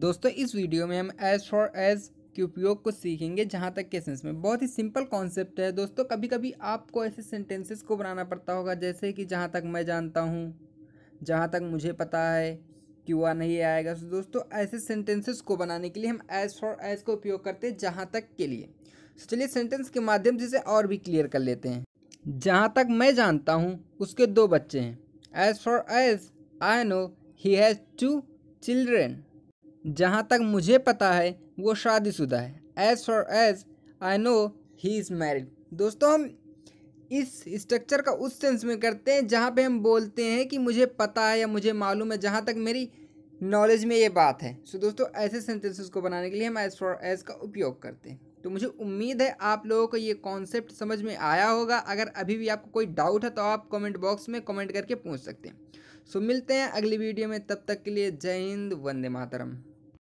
दोस्तों इस वीडियो में हम एज फॉर एज के उपयोग को सीखेंगे जहाँ तक के सेंस में बहुत ही सिंपल कॉन्सेप्ट है दोस्तों कभी कभी आपको ऐसे सेंटेंसेस को बनाना पड़ता होगा जैसे कि जहाँ तक मैं जानता हूँ जहाँ तक मुझे पता है कि वह नहीं आएगा तो दोस्तों ऐसे सेंटेंसेस को बनाने के लिए हम एज फॉर एज का उपयोग करते हैं जहाँ तक के लिए तो चलिए सेंटेंस के माध्यम से इसे और भी क्लियर कर लेते हैं जहाँ तक मैं जानता हूँ उसके दो बच्चे हैं as far as I know he has two children जहाँ तक मुझे पता है वो शादीशुदा है as far as I know he is married दोस्तों हम इस स्ट्रक्चर का उस सेंस में करते हैं जहाँ पे हम बोलते हैं कि मुझे पता है या मुझे मालूम है जहाँ तक मेरी नॉलेज में ये बात है सो so, दोस्तों ऐसे सेंटेंसेस को बनाने के लिए हम एज़ फॉर एज का उपयोग करते हैं तो मुझे उम्मीद है आप लोगों को ये कॉन्सेप्ट समझ में आया होगा अगर अभी भी आपको कोई डाउट है तो आप कमेंट बॉक्स में कमेंट करके पूछ सकते हैं सो so, मिलते हैं अगली वीडियो में तब तक के लिए जय हिंद वंदे मातरम